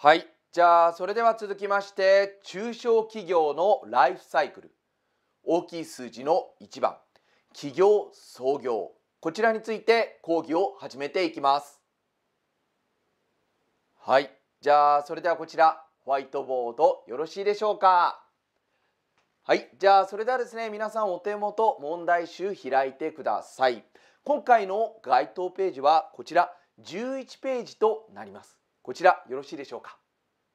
はいじゃあそれでは続きまして中小企業のライフサイクル大きい数字の1番企業創業こちらについて講義を始めていきますはいじゃあそれではこちらホワイトボードよろしいでしょうかはいじゃあそれではですね皆さんお手元問題集開いてください今回の該当ページはこちら11ページとなりますこちらよろしいでしょうか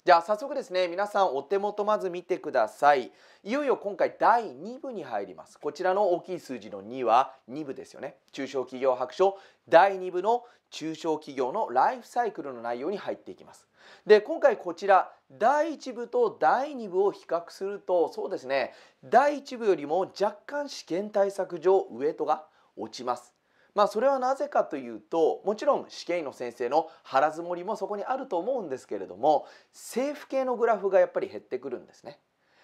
じゃあ早速ですね皆さんお手元まず見てくださいいよいよ今回第2部に入りますこちらの大きい数字の2は2部ですよね中小企業白書第2部の中小企業のライフサイクルの内容に入っていきますで今回こちら第1部と第2部を比較するとそうですね第1部よりも若干試験対策上ウエイトが落ちますまあそれはなぜかというともちろん試験医の先生の腹積もりもそこにあると思うんですけれども政府系のグラフがやっぱり減ってくるんですね。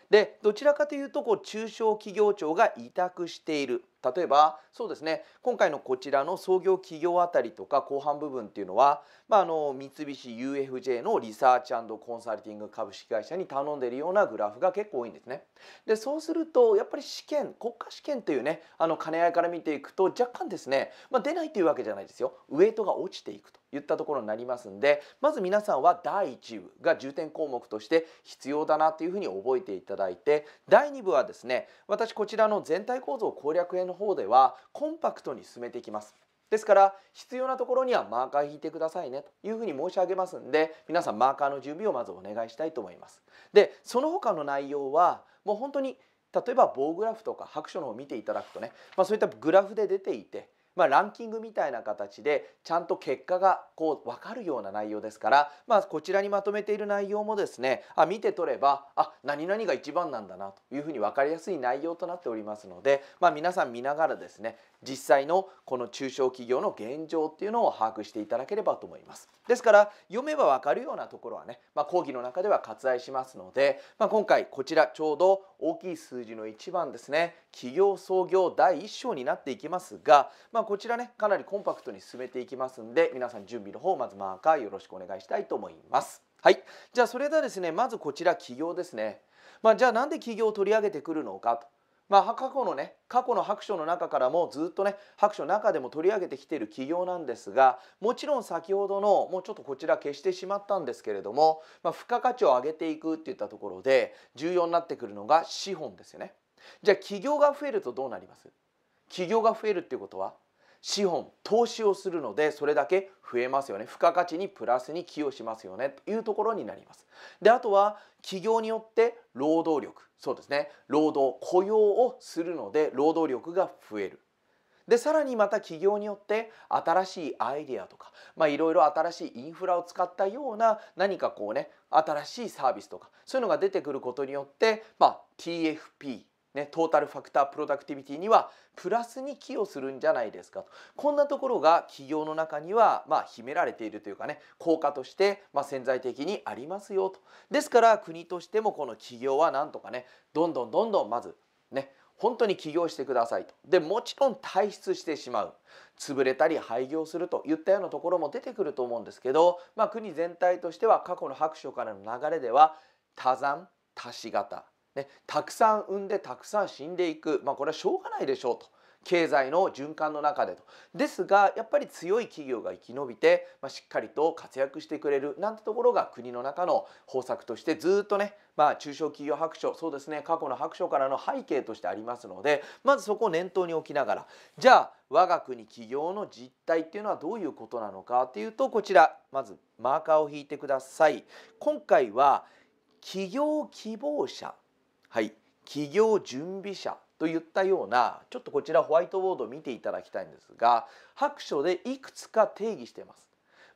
でどちらかというとこう中小企業庁が委託している例えばそうですね今回のこちらの創業企業あたりとか後半部分っていうのは、まあ、あの三菱 UFJ のリサーチコンサルティング株式会社に頼んでるようなグラフが結構多いんですね。でそうするとやっぱり試験国家試験というねあの兼ね合いから見ていくと若干ですね、まあ、出ないというわけじゃないですよウエイトが落ちていくといったところになりますんでまず皆さんは第1部が重点項目として必要だなというふうに覚えていただいて第2部はですね私こちらの全体構造攻略編の方ではコンパクトに進めていきます。ですから必要なところにはマーカー引いてくださいねというふうに申し上げますんで皆さんマーカーの準備をまずお願いしたいと思います。でその他の内容はもう本当に例えば棒グラフとか白書の方を見ていただくとね、まあ、そういったグラフで出ていてまあ、ランキングみたいな形でちゃんと結果がこう分かるような内容ですから、まあ、こちらにまとめている内容もですねあ見て取ればあ何々が一番なんだなというふうに分かりやすい内容となっておりますので、まあ、皆さん見ながらですね実際のこの中小企業の現状っていうのを把握していただければと思います。ですから読めば分かるようなところはね、まあ、講義の中では割愛しますので、まあ、今回こちらちょうど大きい数字の1番ですね企業創業第1章になっていきますが、まあ、こちらねかなりコンパクトに進めていきますんで皆さん準備の方まずマーカーよろしくお願いしたいと思います。はい、じゃあそれではですねまずこちら企業ですね。まあ、じゃあなんで企業を取り上げてくるのかとまあ、過去のね過去の白書の中からもずっとね白書の中でも取り上げてきている企業なんですがもちろん先ほどのもうちょっとこちら消してしまったんですけれども、まあ、付加価値を上げていくっていったところで重要になってくるのが資本ですよね。じゃあ業が増えるとどうなります企業が増えるっていうことは資本投資をするのでそれだけ増えますよね付加価値にプラスに寄与しますよねというところになりますであとは企業によって労働力そうですね労働雇用をするので労働力が増えるでさらにまた企業によって新しいアイデアとかいろいろ新しいインフラを使ったような何かこうね新しいサービスとかそういうのが出てくることによって、まあ、TFP ね、トータルファクタープロダクティビティにはプラスに寄与するんじゃないですかとこんなところが企業の中にはまあ、秘められているというかね効果としてま潜在的にありますよとですから国としてもこの企業はなんとかねどんどんどんどんまずね本当に起業してくださいとでもちろん退出してしまう潰れたり廃業するといったようなところも出てくると思うんですけど、まあ、国全体としては過去の白書からの流れでは多山多し型ね、たくさん産んでたくさん死んでいく、まあ、これはしょうがないでしょうと。経済の循環の中でとですがやっぱり強い企業が生き延びて、まあ、しっかりと活躍してくれるなんてところが国の中の方策としてずっとね、まあ、中小企業白書そうですね過去の白書からの背景としてありますのでまずそこを念頭に置きながらじゃあ我が国企業の実態っていうのはどういうことなのかっていうとこちらまずマーカーを引いてください。今回は企業希望者はい、企業準備者といったようなちょっとこちらホワイトボードを見ていただきたいんですが白書でいくつか定義しています。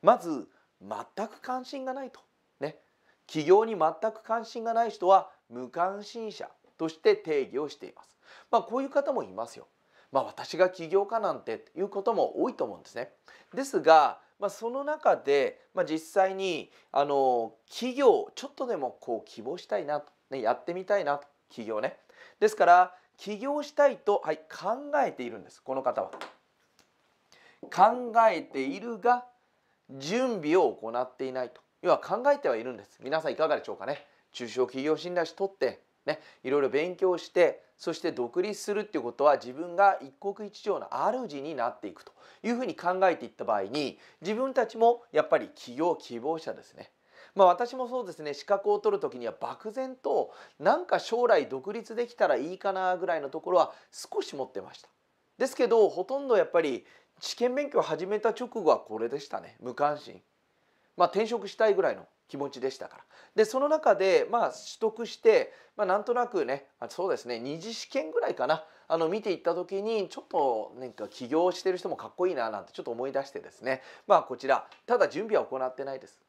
まず全く関心がないと、ね、企業に全く関心がない人は無関心者として定義をしています。まあ、こういう方もいますよ。まあ、私が起業家なんてということも多いと思うんですね。ですが、まあ、その中で、まあ、実際にあの企業ちょっとでもこう希望したいなとね、やってみたいな起業ねですから起業したいと、はい、考えているんですこの方は考えているが準備を行っていないと要は考えてはいるんです皆さんいかがでしょうかね中小企業診断士取ってねいろいろ勉強してそして独立するっていうことは自分が一国一城の主になっていくというふうに考えていった場合に自分たちもやっぱり企業希望者ですねまあ、私もそうですね資格を取る時には漠然となんか将来独立できたらいいかなぐらいのところは少し持ってました。ですけどほとんどやっぱり試験勉強を始めた直後はこれでしたね無関心。まあ、転職したいぐらいの気持ちでしたからでその中でまあ取得して、まあ、なんとなくねそうですね二次試験ぐらいかなあの見ていった時にちょっとなんか起業してる人もかっこいいななんてちょっと思い出してですねまあこちらただ準備は行ってないです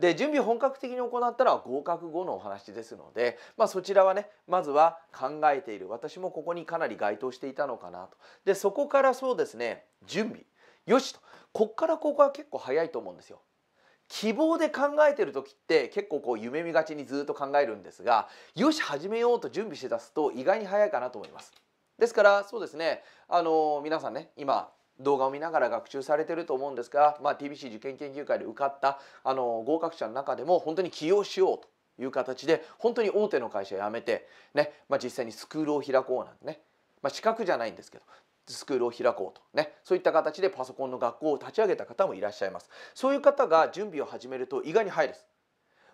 で準備本格的に行ったら合格後のお話ですので、まあ、そちらはねまずは考えている私もここにかなり該当していたのかなとでそこからそうですね準備よしとこっからここは結構早いと思うんですよ。希望で考えてる時って結構こう夢見がちにずっと考えるんですがよし始めようと準備して出すと意外に早いかなと思います。ですからそうですねあの皆さんね今動画を見ながら学習されてると思うんですが、まあ、TBC 受験研究会で受かったあの合格者の中でも本当に起用しようという形で本当に大手の会社辞めてね、ねまあ、実際にスクールを開こうなんてね、まあ、資格じゃないんですけどスクールを開こうとねそういった形でパソコンの学校を立ち上げた方もいらっしゃいますそういう方が準備を始めると意外に早いです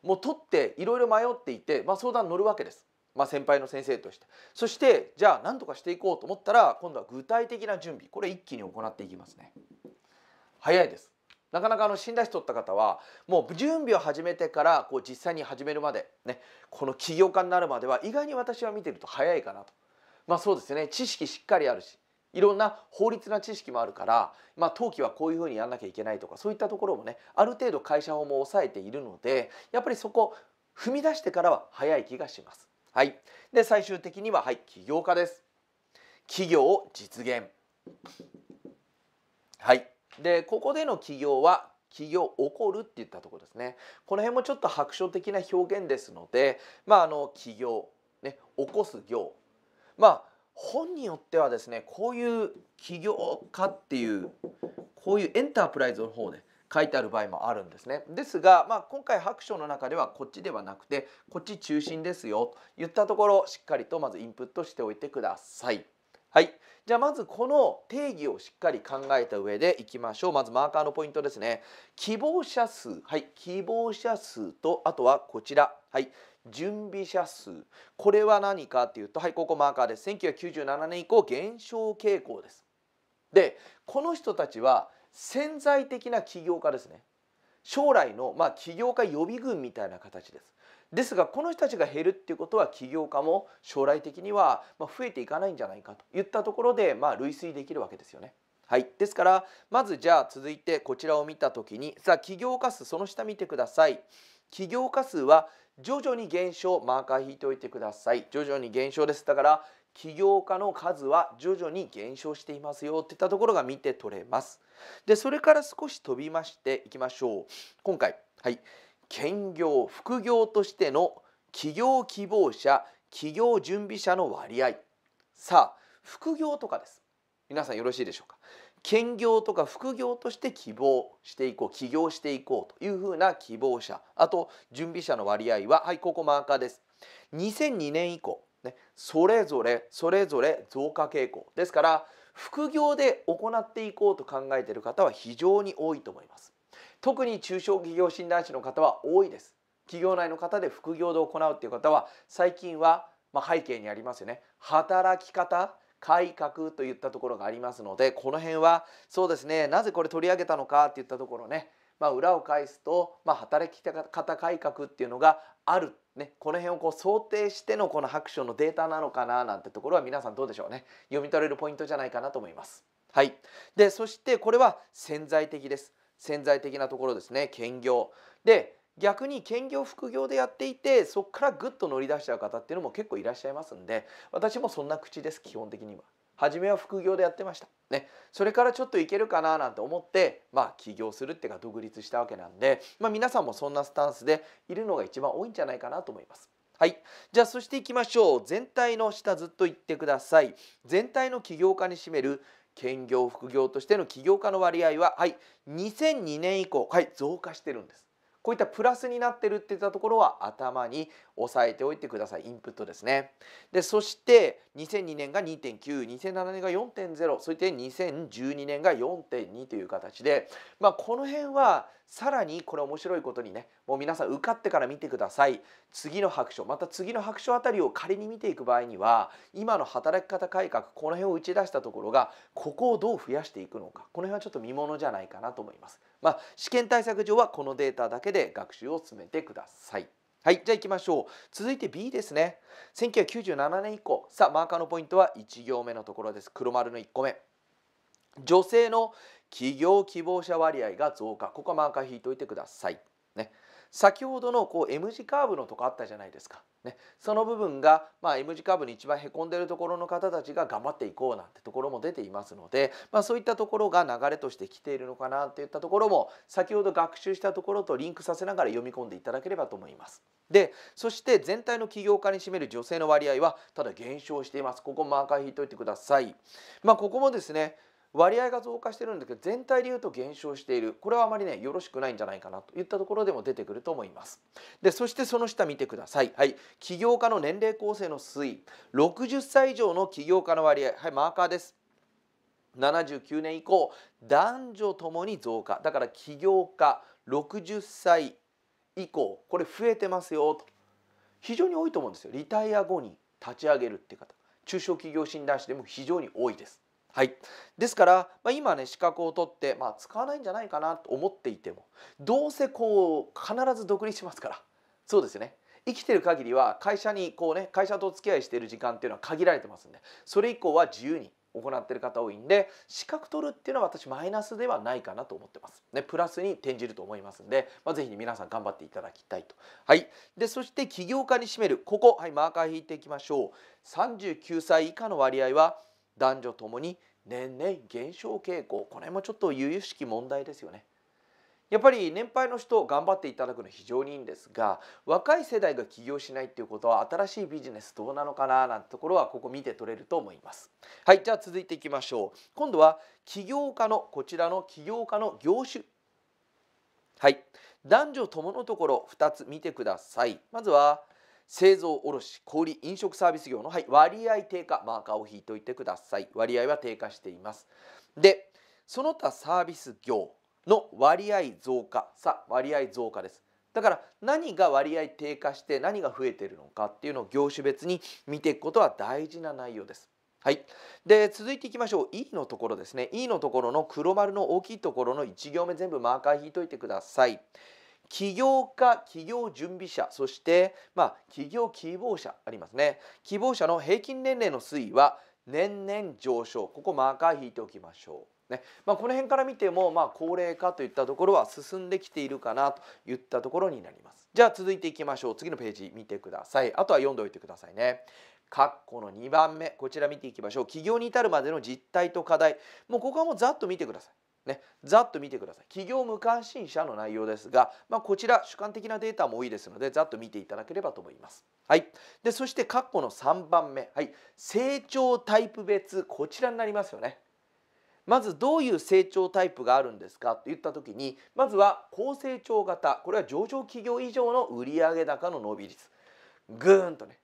もう取っていろいろ迷っていて、まあ、相談乗るわけですまあ、先輩の先生としてそしてじゃあ何とかしていこうと思ったら今度は具体的な準備これ一気に行っていきますね早いですなかなかあの診断士取った方はもう準備を始めてからこう実際に始めるまでねこの起業家になるまでは意外に私は見てると早いかなとまあそうですね知識しっかりあるしいろんな法律な知識もあるから、まあ、登記はこういうふうにやんなきゃいけないとかそういったところもねある程度会社法も抑えているのでやっぱりそこ踏み出してからは早い気がします。はい、で最終的には、はい、起業家です。企業実現はいでここでの起業は起業起こるって言ったところですねこの辺もちょっと白書的な表現ですのでまああの起業ね起こす業まあ本によってはですねこういう起業家っていうこういうエンタープライズの方で書いてある場合もあるんですね。ですが、まあ、今回白書の中ではこっちではなくてこっち中心ですよと言ったところしっかりとまずインプットしておいてください。はい、じゃあまずこの定義をしっかり考えた上でいきましょうまずマーカーのポイントですね希望者数はい希望者数とあとはこちらはい準備者数これは何かっていうとはいここマーカーです1997年以降減少傾向ですでこの人たちは潜在的な起業家ですね将来の、まあ、起業家予備軍みたいな形ですですがこの人たちが減るっていうことは起業家も将来的にはま増えていかないんじゃないかといったところで、まあ、類推できるわけですよね。はい、ですからまずじゃあ続いてこちらを見た時にさあ起業家数その下見てください。起業家数は徐々に減少マーカー引いておいてください徐々に減少ですだから起業家の数は徐々に減少していますよっていったところが見て取れます。でそれから少し飛びましていきましょう。今回はい兼業副業としての起業希望者起業準備者の割合さあ副業とかです皆さんよろしいでしょうか兼業とか副業として希望していこう起業していこうというふうな希望者あと準備者の割合ははいここマーカーです2002年以降それぞれそれぞれ増加傾向ですから副業で行っていこうと考えている方は非常に多いと思います特に中小企業診断士の方は多いです企業内の方で副業で行うっていう方は最近は、まあ、背景にありますよね働き方改革といったところがありますのでこの辺はそうですねなぜこれ取り上げたのかっていったところねまあ、裏を返すと、まあ、働き方改革っていうのがある、ね、この辺をこう想定してのこの白書のデータなのかななんてところは皆さんどうでしょうね読み取れるポイントじゃないかなと思います。はい、でそしてこれは潜在的です潜在的なところですね兼業で逆に兼業副業でやっていてそこからグッと乗り出しちゃう方っていうのも結構いらっしゃいますんで私もそんな口です基本的には。初めは副業でやってました。ね、それからちょっといけるかななんて思って、まあ、起業するっていうか独立したわけなんで、まあ、皆さんもそんなスタンスでいるのが一番多いんじゃないかなと思います。はい、じゃあそしていきましょう全体の下ずっと言ってください全体の起業家に占める兼業副業としての起業家の割合は、はい、2002年以降、はい、増加してるんですこういったプラスになってるっていったところは頭に押さえておいてくださいインプットですねでそして2002年が2.92007年が4.0そして2012年が4.2という形で、まあ、この辺はさらにこれ面白いことにねもう皆さん受かってから見てください次の白書また次の白書あたりを仮に見ていく場合には今の働き方改革この辺を打ち出したところがここをどう増やしていくのかこの辺はちょっと見ものじゃないかなと思います。まあ、試験対策上はこのデータだけで学習を進めてください。はい、じゃあ行きましょう。続いて B ですね。1997年以降、さあマーカーのポイントは1行目のところです。黒丸の1個目。女性の起業希望者割合が増加。ここはマーカー引いておいてください。ね。先ほどのこう M 字カーブのとこあったじゃないですか、ね、その部分が、まあ、M 字カーブに一番へこんでるところの方たちが頑張っていこうなんてところも出ていますので、まあ、そういったところが流れとしてきているのかなといったところも先ほど学習したところとリンクさせながら読み込んでいただければと思います。でそして全体の起業家に占める女性の割合はただ減少しています。ここマーカー引いといてください。まあ、ここもですね割合が増加してるんだけど全体でいうと減少しているこれはあまりねよろしくないんじゃないかなといったところでも出てくると思いますでそしてその下見てくださいはい起業家の年齢構成の推移60歳以上の起業家の割合はいマーカーです79年以降男女ともに増加だから起業家60歳以降これ増えてますよと非常に多いと思うんですよリタイア後に立ち上げるって方中小企業診断士でも非常に多いですはい、ですから、まあ、今ね資格を取って、まあ、使わないんじゃないかなと思っていてもどうせこう必ず独立しますからそうですね生きてる限りは会社にこうね会社とお付き合いしている時間っていうのは限られてますんでそれ以降は自由に行ってる方多いんで資格取るっていうのは私マイナスではないかなと思ってます。ね、プラスに転じると思いますんで、まあ、ぜひ、ね、皆さん頑張っていただきたいと。はい、でそして起業家に占めるここ、はい、マーカー引いていきましょう。39歳以下の割合は男女ともに年々減少傾向これもちょっと由々しき問題ですよね。やっぱり年配の人頑張っていただくの非常にいいんですが若い世代が起業しないっていうことは新しいビジネスどうなのかななんてところはここ見て取れると思いますはいじゃあ続いていきましょう今度は起業家のこちらの起業家の業種はい男女とものところ2つ見てくださいまずは製造卸小売飲食サービス業の、はい、割合低下マーカーを引いておいてください割合は低下していますでその他サービス業の割合増加さ割合増加ですだから何が割合低下して何が増えてるのかっていうのを業種別に見ていくことは大事な内容です。はい、で続いていきましょう E のところですね E のところの黒丸の大きいところの1行目全部マーカー引いといてください起業家起業準備者そしてまあ起業希望者ありますね希望者の平均年齢の推移は年々上昇ここマーカー引いておきましょう。ねまあ、この辺から見ても、まあ、高齢化といったところは進んできているかなといったところになりますじゃあ続いていきましょう次のページ見てくださいあとは読んでおいてくださいね括弧の2番目こちら見ていきましょう起業に至るまでの実態と課題もうここはもうざっと見てくださいね、ざっと見てください企業無関心者の内容ですが、まあ、こちら主観的なデータも多いですのでざっと見ていただければと思います。はい、でそして括弧の3番目、はい、成長タイプ別こちらになりますよね。まずどういう成長タイプがあるんですかといった時にまずは高成長型これは上場企業以上の売上高の伸び率ぐーんとね、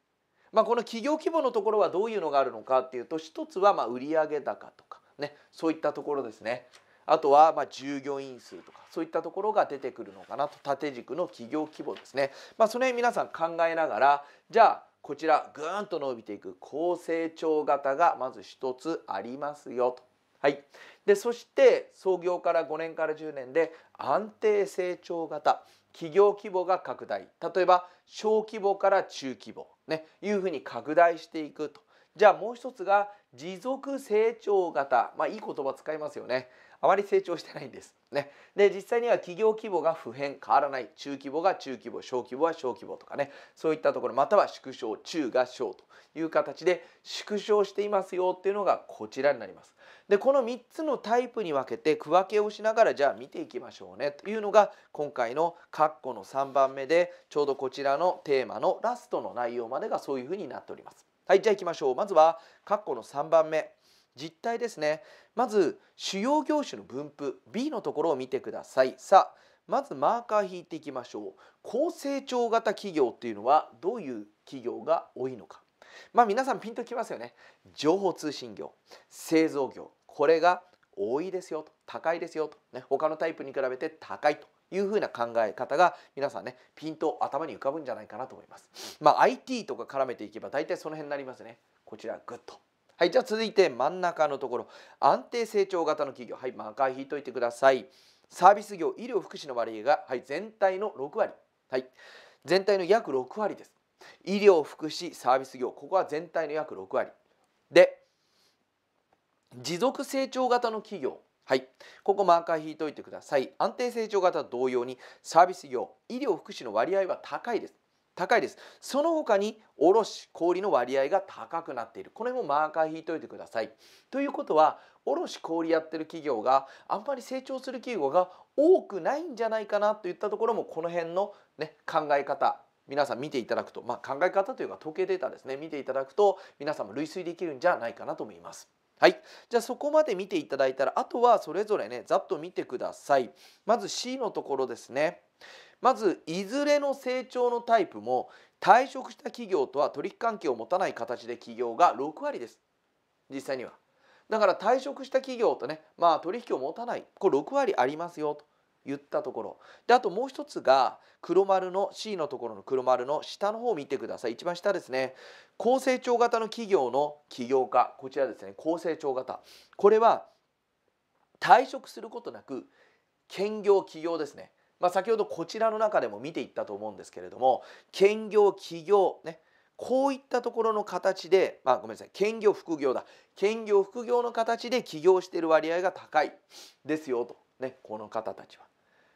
まあ、この企業規模のところはどういうのがあるのかっていうと一つはま売上高とかねそういったところですね。あとはま従業員数とかそういったところが出てくるのかなと縦軸の企業規模ですね、まあ、その辺皆さん考えながらじゃあこちらぐーんと伸びていく高成長型がまず1つありますよと。はい、でそして創業から5年から10年で安定成長型企業規模が拡大例えば小規模から中規模、ね、いうふうに拡大していくとじゃあもう一つが持続成長型まあいい言葉使いますよねあまり成長してないんです。ね、で実際には企業規模が不変変わらない中規模が中規模小規模は小規模とかねそういったところまたは縮小中が小という形で縮小していますよっていうのがこちらになります。でこの3つのタイプに分けて区分けをしながらじゃあ見ていきましょうねというのが今回の括弧の3番目でちょうどこちらのテーマのラストの内容までがそういうふうになっております。はいじゃあいきましょうまずは括弧の3番目実態ですねまず主要業種の分布 B のところを見てくださいさあまずマーカー引いていきましょう高成長型企業っていうのはどういう企業が多いのかまあ皆さんピンときますよね情報通信業製造業これが多いですよと高いですよと、ね、他のタイプに比べて高いというふうな考え方が皆さんねピンと頭に浮かぶんじゃないかなと思います。まあ、IT とか絡めていけば大体その辺になりますね。こちらグッとはいじゃあ続いて真ん中のところ安定成長型の企業はい赤引いといてくださいサービス業医療福祉の割合が、はい、全体の6割はい全体の約6割です医療福祉サービス業ここは全体の約6割で持続成長型の企業はい、ここマーカー引いといてください安定成長型同様にサービス業医療福祉の割合は高いです高いですその他におろし氷の割合が高くなっているこれもマーカー引いといてくださいということはおろし氷やってる企業があんまり成長する企業が多くないんじゃないかなといったところもこの辺の、ね、考え方皆さん見ていただくと、まあ、考え方というか統計データですね見ていただくと皆さんも類推できるんじゃないかなと思います。はい、じゃあそこまで見ていただいたらあとはそれぞれねざっと見てください。まず C のところですね。まずいずれの成長のタイプも退職した企業とは取引関係を持たない形で企業が6割です実際にはだから退職した企業とね、まあ、取引を持たないこれ6割ありますよと言ったところであともう一つが黒丸の C のところの黒丸の下の方を見てください一番下ですね高成長型の企業の起業家こちらですね高成長型これは退職することなく兼業起業ですねまあ、先ほどこちらの中でも見ていったと思うんですけれども兼業起業ねこういったところの形で、まあ、ごめんなさい兼業副業だ兼業副業の形で起業している割合が高いですよと、ね、この方たちは。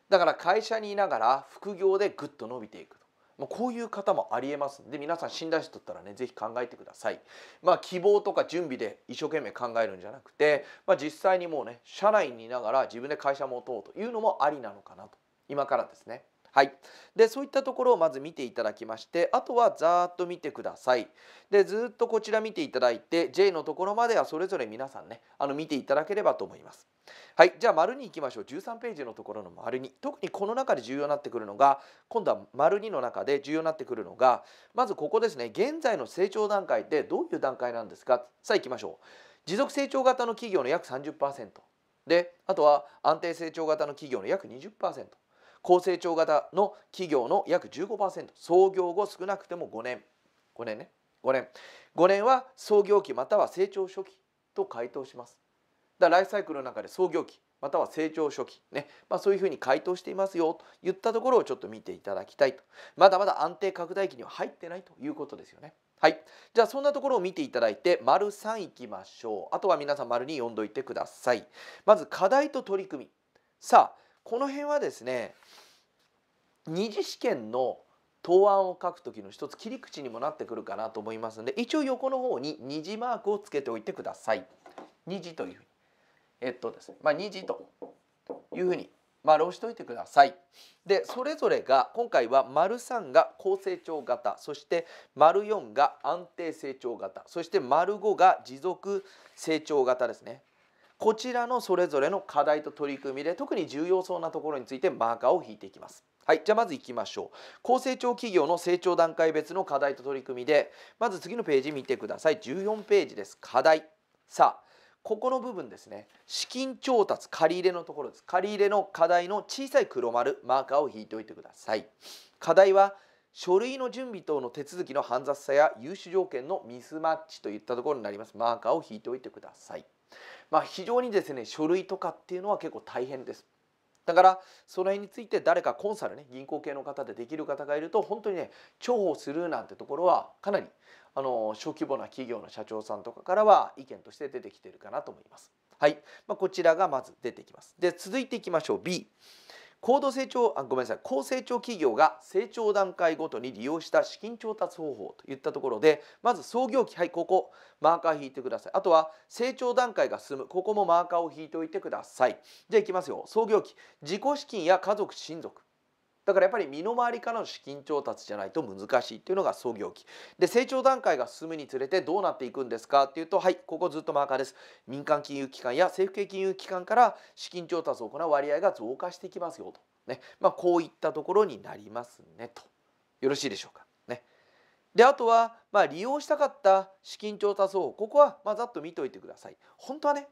だから会社にいながら副業でぐっと伸びていくと。まあ、こういう方もありえますんで皆さん信頼しとったらね是非考えてください。まあ、希望とか準備で一生懸命考えるんじゃなくて、まあ、実際にもうね社内にいながら自分で会社持とうというのもありなのかなと今からですね。はい、でそういったところをまず見ていただきましてあとはざーっと見てくださいでずっとこちら見ていただいて J のところまではそれぞれ皆さんねあの見ていただければと思いますはいじゃあ丸に行きましょう13ページのところの丸に特にこの中で重要になってくるのが今度は丸2の中で重要になってくるのがまずここですね現在の成長段階ってどういう段階なんですかさあ行きましょう持続成長型の企業の約30%であとは安定成長型の企業の約20%高成長型の企業の約15%創業後少なくても5年5年ね5年5年は創業期または成長初期と回答しますだライフサイクルの中で創業期または成長初期ね、まあ、そういうふうに回答していますよといったところをちょっと見ていただきたいとまだまだ安定拡大期には入ってないということですよねはいじゃあそんなところを見ていただいて丸3いきましょうあとは皆さん丸に読んどいてくださいまず課題と取り組みさあこの辺はですね二次試験の答案を書く時の一つ切り口にもなってくるかなと思いますので一応横の方に二次マークをつけておいてください。二次というふうにえっとですねまあ二次というふうに丸をしといてください。でそれぞれが今回は丸三が高成長型そして丸四が安定成長型そして丸五が持続成長型ですね。こちらのそれぞれの課題と取り組みで特に重要そうなところについてマーカーを引いていきます。はい、じゃあまずいきましょう高成長企業の成長段階別の課題と取り組みでまず次のページ見てください14ページです課題さあここの部分ですね資金調達借り入れのところです借り入れの課題の小さい黒丸マーカーを引いておいてください課題は書類の準備等の手続きの煩雑さや融資条件のミスマッチといったところになりますマーカーを引いておいてくださいまあ、非常にですね書類とかっていうのは結構大変です。だからその辺について誰かコンサルね銀行系の方でできる方がいると本当にね重宝するなんてところはかなりあの小規模な企業の社長さんとかからは意見として出てきてるかなと思います。はい、まあ、こちらがまず出てきます。で続いていきましょう B。高度成長あごめんなさい高成長企業が成長段階ごとに利用した資金調達方法といったところでまず創業期はいここマーカー引いてくださいあとは成長段階が進むここもマーカーを引いておいてくださいじゃあいきますよ創業期自己資金や家族親族だからやっぱり身の回りからの資金調達じゃないと難しいっていうのが創業期で成長段階が進むにつれてどうなっていくんですかっていうとはいここずっとマーカーです民間金融機関や政府系金融機関から資金調達を行う割合が増加していきますよと、ねまあ、こういったところになりますねとよろしいでしょうか。ね、であとは、まあ、利用したかった資金調達方法ここは、まざっと見といてください。本当はね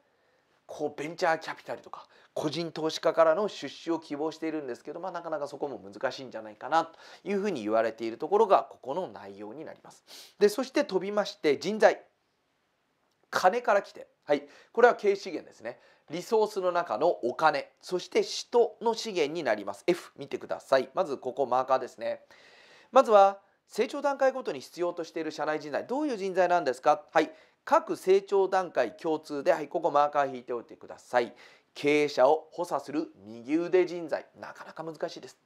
こうベンチャーキャピタルとか個人投資家からの出資を希望しているんですけど、まあ、なかなかそこも難しいんじゃないかなというふうに言われているところがここの内容になります。でそして飛びまして人材金から来て、はい、これは経営資源ですねリソースの中のお金そして人の資源になります F 見てくださいまずここマーカーですねまずは成長段階ごとに必要としている社内人材どういう人材なんですかはい各成長段階共通で、はい、ここマーカー引いておいてください経営者を補佐する右腕人材なかなか難しいです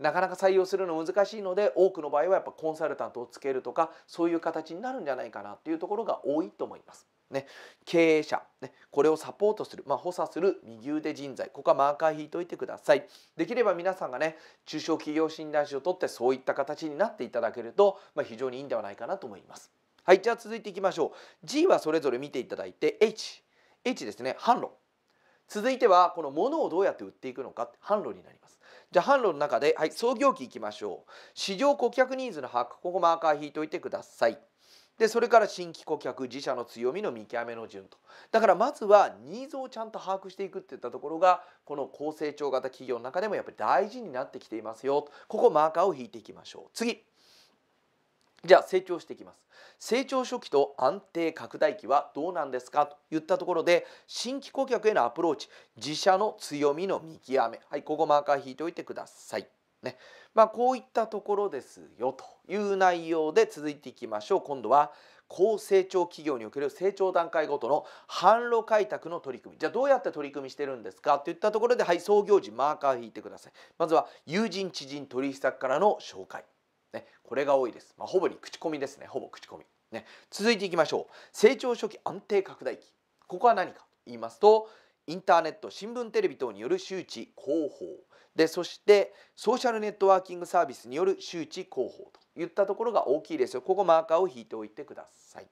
なかなか採用するの難しいので多くの場合はやっぱコンサルタントをつけるとかそういう形になるんじゃないかなっていうところが多いと思います。ね、経営者、ね、これをサポートする、まあ、補佐する右腕人材ここはマーカー引いといてくださいできれば皆さんがね中小企業診断士を取ってそういった形になっていただけると、まあ、非常にいいんではないかなと思います。はいじゃあ続いていきましょう G はそれぞれ見ていただいて H H ですね販路続いてはこの物をどうやって売っていくのか販路になりますじゃあ販路の中で、はい、創業期いきましょう市場顧客ニーズの把握ここマーカー引いといてくださいでそれから新規顧客自社の強みの見極めの順とだからまずはニーズをちゃんと把握していくっていったところがこの高成長型企業の中でもやっぱり大事になってきていますよここマーカーを引いていきましょう次じゃあ成長していきます成長初期と安定拡大期はどうなんですかといったところで新規顧客へのアプローチ自社の強みの見極めはいここマーカー引いておいてください。ねまあ、こういったところですよという内容で続いていきましょう今度は高成長企業における成長段階ごとの販路開拓の取り組みじゃあどうやって取り組みしてるんですかといったところではい創業時マーカー引いてくださいまずは友人知人取引先からの紹介ね、これが多いです、まあ、ほぼに口コミですねほぼ口コミ、ね、続いていきましょう成長初期安定拡大期ここは何かと言いますとインターネット新聞テレビ等による周知広報でそしてソーシャルネットワーキングサービスによる周知広報といったところが大きいですよここマーカーを引いておいてください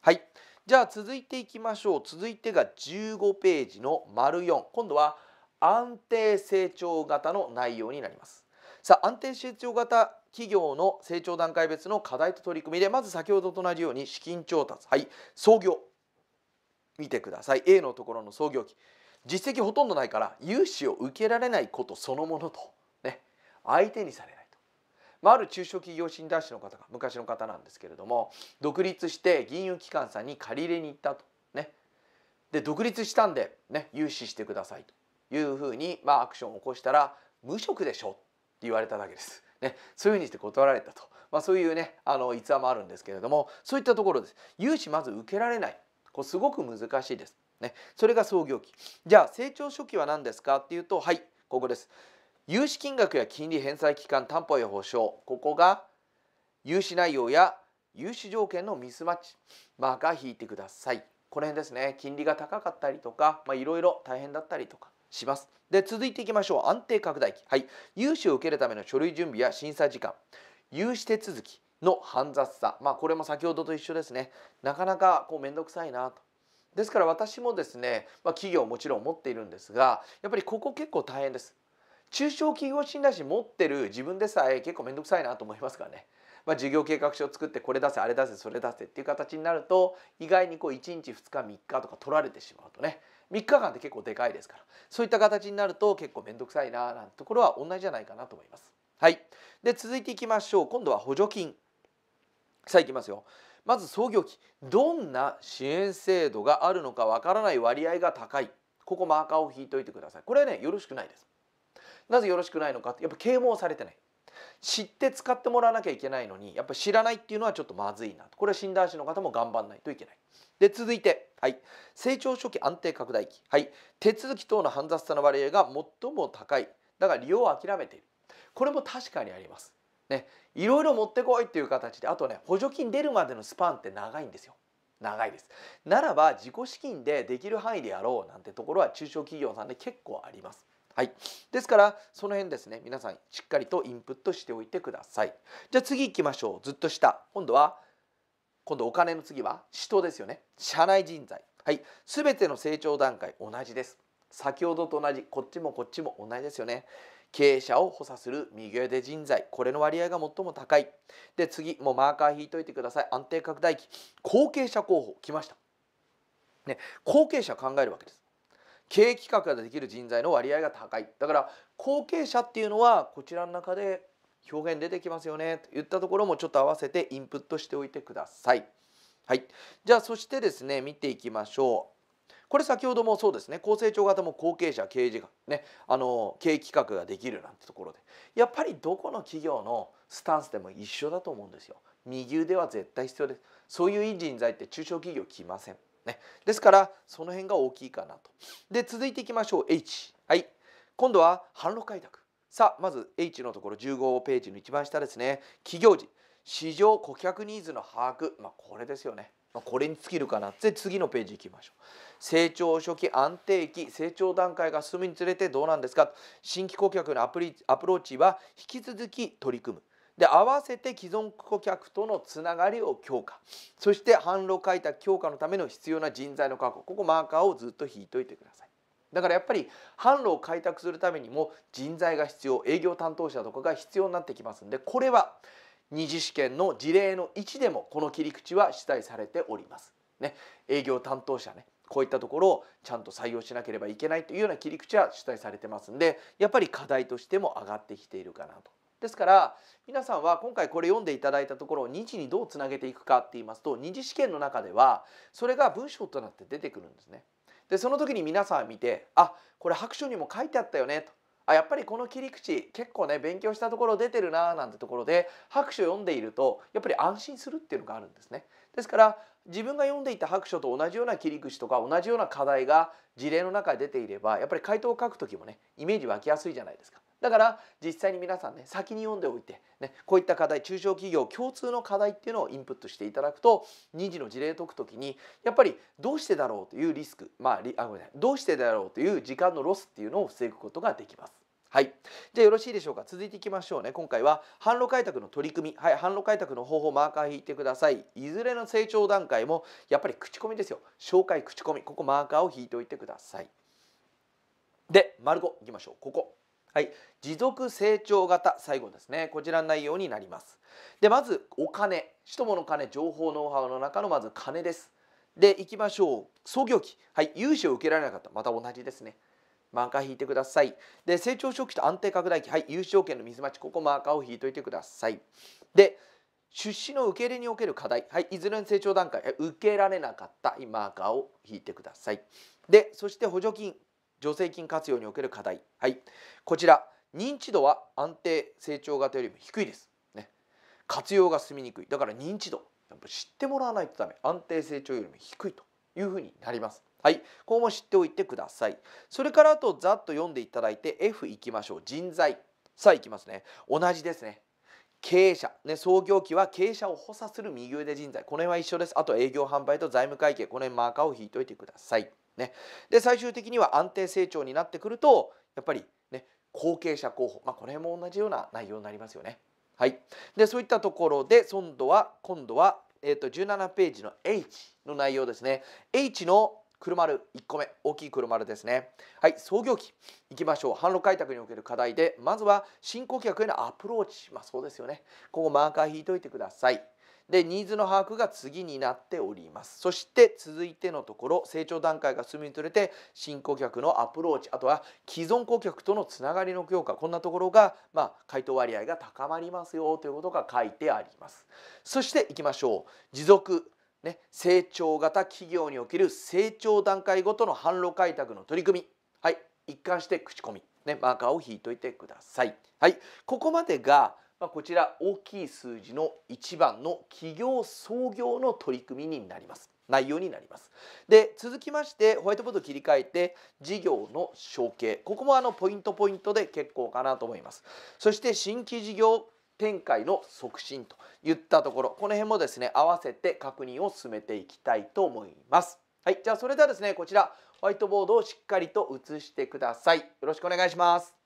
はいじゃあ続いていきましょう続いてが15ページの丸4今度は安定成長型の内容になりますさあ安定成長型企業の成長段階別の課題と取り組みでまず先ほどと同じように資金調達はい創業見てください A のところの創業期実績ほとんどないから融資を受けられないことそのものと、ね、相手にされないと、まあ、ある中小企業診断士の方が昔の方なんですけれども独立して銀融機関さんに借り入れに行ったと、ね、で独立したんで、ね、融資してくださいというふうに、まあ、アクションを起こしたら無職でしょって言われただけです。ね、そういうふうにして断られたと、まあ、そういうねあの逸話もあるんですけれどもそういったところです融資まず受けられないこうすごく難しいです、ね、それが創業期じゃあ成長初期は何ですかっていうとはいここです融資金額や金利返済期間担保や保証ここが融資内容や融資条件のミスマッチまあが引いてくださいこの辺ですね金利が高かったりとかいろいろ大変だったりとかしますで続いていきましょう安定拡大期、はい、融資を受けるための書類準備や審査時間融資手続きの煩雑さ、まあ、これも先ほどと一緒ですねなかなかこう面倒くさいなと。ですから私もですね、まあ、企業もちろん持っているんですがやっぱりここ結構大変です。中小企業診断士持ってる自分でさえ結構面倒くさいなと思いますからね。まあ、事業計画書を作ってこれ出せあれ出せそれ出せっていう形になると意外にこう1日2日3日とか取られてしまうとね3日間で結構でかいですからそういった形になると結構面倒くさいななんてところは同じじゃないかなと思います。はい、で続いていきましょう今度は補助金さあいきますよ。まず創業期どんな支援制度があるのかわからない割合が高いここマーカーを引いといてくださいこれはねよろしくないですなぜよろしくないのかってやっぱ啓蒙されてない知って使ってもらわなきゃいけないのにやっぱ知らないっていうのはちょっとまずいなこれは診断士の方も頑張んないといけないで続いてはい、成長初期安定拡大期、はい、手続き等の煩雑さの割合が最も高いだから利用を諦めているこれも確かにあります。ね、いろいろ持ってこいっていう形であとね補助金出るまでのスパンって長いんですよ。長いですならば自己資金でできる範囲でやろうなんてところは中小企業さんで結構あります。はい、ですからその辺ですね皆さんしっかりとインプットしておいてください。じゃあ次行きましょうずっと下今度は今度お金の次は人ですよね社内人材はい全ての成長段階同じです先ほどと同じこっちもこっちも同じですよね経営者を補佐する右腕人材これの割合が最も高いで次もうマーカー引いといてください安定拡大期後継者候補来ました、ね、後継者考えるわけです経営企画ができる人材の割合が高いだから後継者っていうのはこちらの中で表現出てきますよねといったところもちょっと合わせてインプットしておいてください。はい、じゃあそしてですね見ていきましょう。これ先ほどもそうですね高成長型も後継者経営時間ねあの経営企画ができるなんてところでやっぱりどこの企業のスタンスでも一緒だと思うんですよ。右腕は絶対必要ですそういういい人材って中小企業来ません。ね、ですからその辺が大きいかなと。で続いていきましょう H。はい、今度は販路開拓。さあまず H のところ15ページの一番下ですね企業時市場顧客ニーズの把握、まあ、これですよね、まあ、これに尽きるかなで次のページいきましょう成長初期安定期成長段階が進むにつれてどうなんですか新規顧客のアプリアプローチは引き続き取り組むで合わせて既存顧客とのつながりを強化そして販路開拓強化のための必要な人材の確保ここマーカーをずっと引いといてください。だからやっぱり販路を開拓するためにも人材が必要営業担当者とかが必要になってきますんでこれは二次試験の事例の1でもこの切り口は示唆されております。ね、営業担当者ねこういったところをちゃんと採用しなければいけないというような切り口は主体されてますんでやっぱり課題としても上がってきているかなと。ですから皆さんは今回これ読んでいただいたところを2次にどうつなげていくかって言いますと2次試験の中ではそれが文章となって出てくるんですね。でその時に皆さん見てあこれ白書にも書いてあったよねとあやっぱりこの切り口結構ね勉強したところ出てるななんてところで白書読んでいるとやっぱり安心するっていうのがあるんですね。ですから自分が読んでいた白書と同じような切り口とか同じような課題が事例の中で出ていればやっぱり回答を書く時もねイメージ湧きやすいじゃないですか。だから実際に皆さんね先に読んでおいて、ね、こういった課題中小企業共通の課題っていうのをインプットしていただくと二次の事例を解くときにやっぱりどうしてだろうというリスク、まあ、あごめんなさいどうしてだろうという時間のロスっていうのを防ぐことができます。はい、じゃあよろしいでしょうか続いていきましょうね今回は販路開拓の取り組み、はい、販路開拓の方法マーカー引いてくださいいずれの成長段階もやっぱり口コミですよ紹介口コミここマーカーを引いておいてくださいで丸5いきましょうここはい、持続成長型最後ですねこちらの内容になりますでまずお金使徒もの金情報ノウハウの中のまず金ですでいきましょう創業期、はい、融資を受けられなかったまた同じですねマーカー引いてくださいで成長初期と安定拡大期、はい、融資条件の水スマここマーカーを引いておいてくださいで出資の受け入れにおける課題、はい、いずれの成長段階受けられなかったマーカーを引いてくださいでそして補助金助成金活用における課題、はい、こちら認知度は安定成長型よりも低いです、ね、活用が進みにくいだから認知度やっぱ知ってもらわないとダメ安定成長よりも低いというふうになりますはい、ここも知っておいてくださいそれからあとざっと読んでいただいて F いきましょう人材さあいきますね同じですね経営者、ね、創業期は経営者を補佐する右腕人材この辺は一緒ですあと営業販売と財務会計この辺マーカーを引いておいてくださいね、で最終的には安定成長になってくるとやっぱり、ね、後継者候補、まあ、これも同じような内容になりますよね。はい、でそういったところで今度は今度は、えー、と17ページの H の内容ですね。H の黒丸1個目大きい黒丸ですねはい創業期いきましょう販路開拓における課題でまずは新顧客へのアプローチまあそうですよねここマーカー引いといてくださいでニーズの把握が次になっておりますそして続いてのところ成長段階が進みにつれて新顧客のアプローチあとは既存顧客とのつながりの強化こんなところが、まあ、回答割合が高まりますよということが書いてありますそしていきましょう持続ね、成長型企業における成長段階ごとの販路開拓の取り組み、はい、一貫して口コミ、ね、マーカーを引いといてください。はい、ここまでがまあ、こちら大きい数字の1番の企業創業の取り組みになります。内容になります。で続きましてホワイトボード切り替えて事業の承継ここもあのポイントポイントで結構かなと思います。そして新規事業展開の促進といったところこの辺もですね合わせて確認を進めていきたいと思います。はいじゃあそれではですねこちらホワイトボードをしっかりと写してください。よろしくお願いします。